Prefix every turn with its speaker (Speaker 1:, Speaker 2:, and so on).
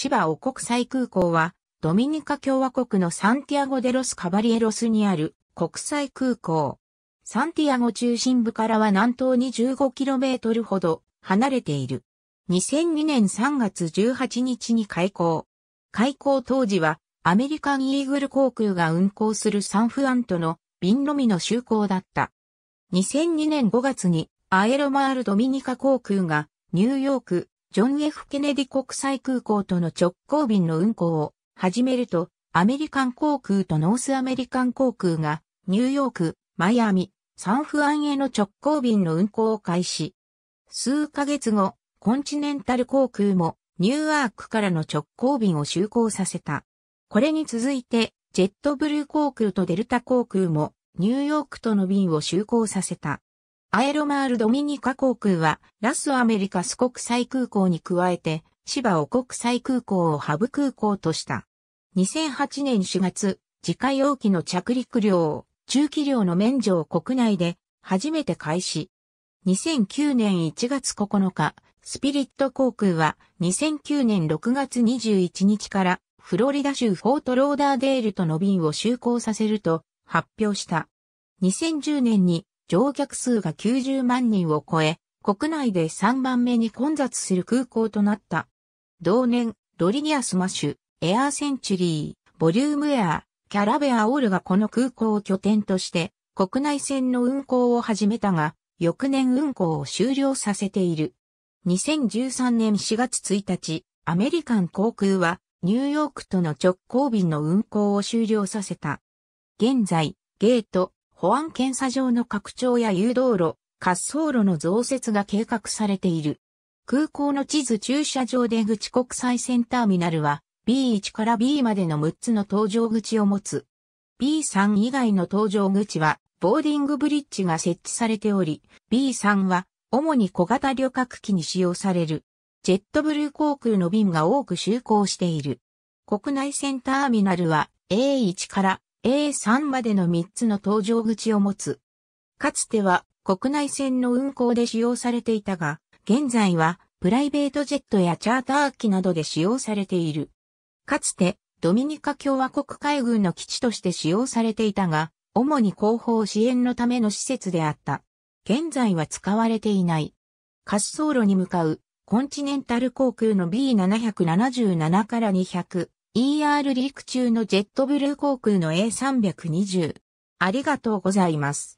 Speaker 1: 芝王国際空港は、ドミニカ共和国のサンティアゴデロスカバリエロスにある国際空港。サンティアゴ中心部からは南東に 15km ほど離れている。2002年3月18日に開港。開港当時はアメリカンイーグル航空が運航するサンフアントの便のみの就航だった。2002年5月にアエロマールドミニカ航空がニューヨーク、ジョン・ F・ ケネディ国際空港との直行便の運航を始めると、アメリカン航空とノースアメリカン航空が、ニューヨーク、マイアミ、サンフアンへの直行便の運航を開始。数ヶ月後、コンチネンタル航空もニューアークからの直行便を就航させた。これに続いて、ジェットブルー航空とデルタ航空もニューヨークとの便を就航させた。アエロマールドミニカ航空は、ラスアメリカス国際空港に加えて、芝を国際空港をハブ空港とした。2008年4月、自家用機の着陸量を、中期量の免除を国内で、初めて開始。2009年1月9日、スピリット航空は、2009年6月21日から、フロリダ州フォートローダーデールとの便を就航させると、発表した。2010年に乗客数が90万人を超え、国内で3番目に混雑する空港となった。同年、ドリニアスマッシュ、エアーセンチュリー、ボリュームエアキャラベアオールがこの空港を拠点として、国内線の運航を始めたが、翌年運航を終了させている。2013年4月1日、アメリカン航空は、ニューヨークとの直行便の運航を終了させた。現在、ゲート、保安検査場の拡張や誘導路、滑走路の増設が計画されている。空港の地図駐車場出口国際線ターミナルは B1 から B までの6つの搭乗口を持つ。B3 以外の搭乗口はボーディングブリッジが設置されており、B3 は主に小型旅客機に使用される。ジェットブルー航空の便が多く就航している。国内線ターミナルは A1 から A3 までの3つの搭乗口を持つ。かつては国内線の運航で使用されていたが、現在はプライベートジェットやチャーター機などで使用されている。かつてドミニカ共和国海軍の基地として使用されていたが、主に後方支援のための施設であった。現在は使われていない。滑走路に向かうコンチネンタル航空の B777 から200、ER 陸中のジェットブルー航空の A320。ありがとうございます。